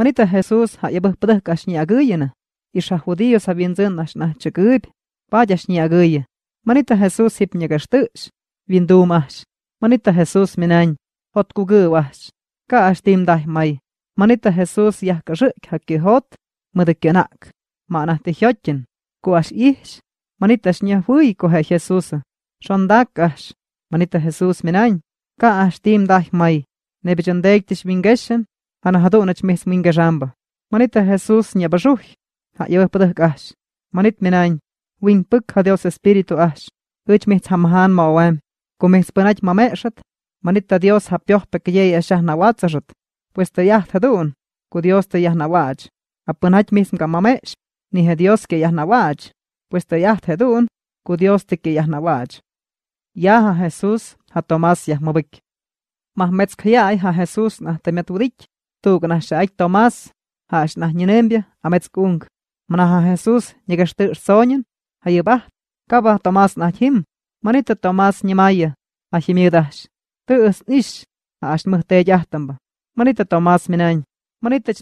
Manita Jesús hayabajpadajkash ñaguyena. Isha judíos habienzenash nachchikup. Payash ñaguye. Manita Jesús hipñagashtush. Vindumash. Manita Jesús minañ. Hotkuguwash. Ka ashtim dahmay. Manita Jesús yahkashik hakihot. Madakenak. Manahtihyotchen. Kuash ihsh. Manita shñahui kohe Jesús. Shondakash. Manita Jesús minañ. Ka ashtim dahmay. Nebichandektish vingeshen. Anahadunach misminga ramba. Manita Jesús ñabajuj. Ayawapadaj ash. Manit minañ. Winpuk a Dios Espíritu ash. Uch mis hamahan mawem. Kumispanach mameshat. Manita Dios hapiojpe que yei ashah nawatsashat. Pues te yah tadun. Ku Dios te yah nawach. Apanach mismka mamesh. Ni he Dios que yah nawach. Pues te yah tadun. Ku Dios te que yah nawach. Yaha Jesús ha Tomás yah mabik. Mahmetsk yai ha Jesús nah temetudik. tuk na Tuknahxaik Tomás, na jaxnah nyinembia, ametzkunk. Manaha Jesús, nyegashtir sonyen, hayibah, kabah Tomás na nahjim, manita Tomás nyimaya, ahimidash. Tuus nish, hash muhteyjahtamba. Manita Tomás minañ, manita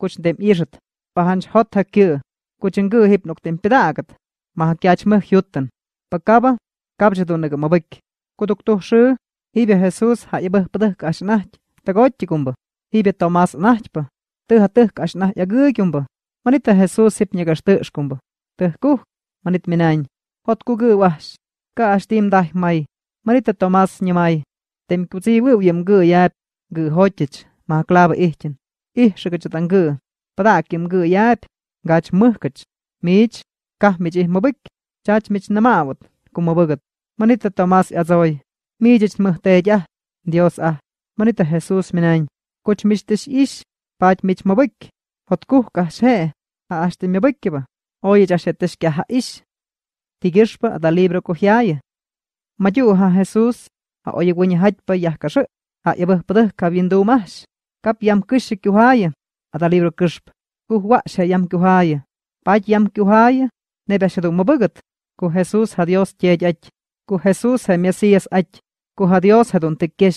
kuch dem irat, pahanch hot hakyu, kuchingu hipnuktem pidagat, kyach mahakyach muhyutan. Pakaba, kabjadunag mabik. Kutuktuh shu, hibia Jesús hayibah padahk ashnah, tagotikumba. hibe Tomás nachpa, tuha tuhka asnah yagyumba, manita Jesus sip nyagas tushkumba, tuhku, manit minain, hotku gwas, ka ashtim dah mai, manita Tomás nyamai, tem kutsi wu yam gu yap, gu hochich, ma klava ihtin, ih shakachatan gu, padakim gu yap, gach muhkach, mich, kah mich ih mabik, chach mich namawat, kumabagat, manita Tomás yazoi, mijich muhtejah, Dios ah, manita Jesús minain, Kochmixtech ix paatmichmauik, jotkuhkaj se, aaxtimyauikiba, oyechahxetexkiaja ix, tikixpa adalibro kohyaaya. Mayuha Jesús, ha oyewiñajatpa yahkaxä, ha yabähpätäjka winduumajx, kap yamkäxi kyuhaaya, adalibro käxpa, kuhwa'xa yamkyuhaaya, paat yamkyuhaaya, nebyajxyädu'mäbägät, ku Jesús ja Dios tye'tyäty, ku Jesús ja Mesías aty, ku ja Dios jedun tekex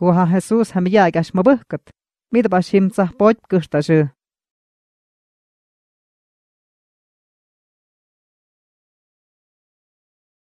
kunhan Jesús hamillagas mabëhkët, midbash himtzah potkëxtasy.